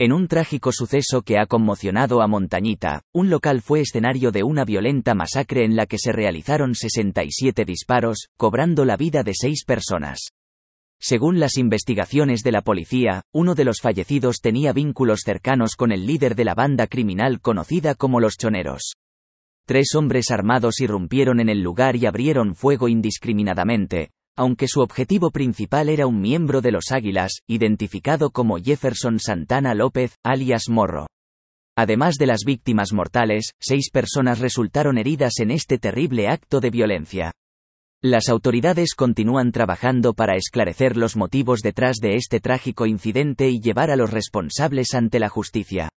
En un trágico suceso que ha conmocionado a Montañita, un local fue escenario de una violenta masacre en la que se realizaron 67 disparos, cobrando la vida de seis personas. Según las investigaciones de la policía, uno de los fallecidos tenía vínculos cercanos con el líder de la banda criminal conocida como Los Choneros. Tres hombres armados irrumpieron en el lugar y abrieron fuego indiscriminadamente, aunque su objetivo principal era un miembro de los Águilas, identificado como Jefferson Santana López, alias Morro. Además de las víctimas mortales, seis personas resultaron heridas en este terrible acto de violencia. Las autoridades continúan trabajando para esclarecer los motivos detrás de este trágico incidente y llevar a los responsables ante la justicia.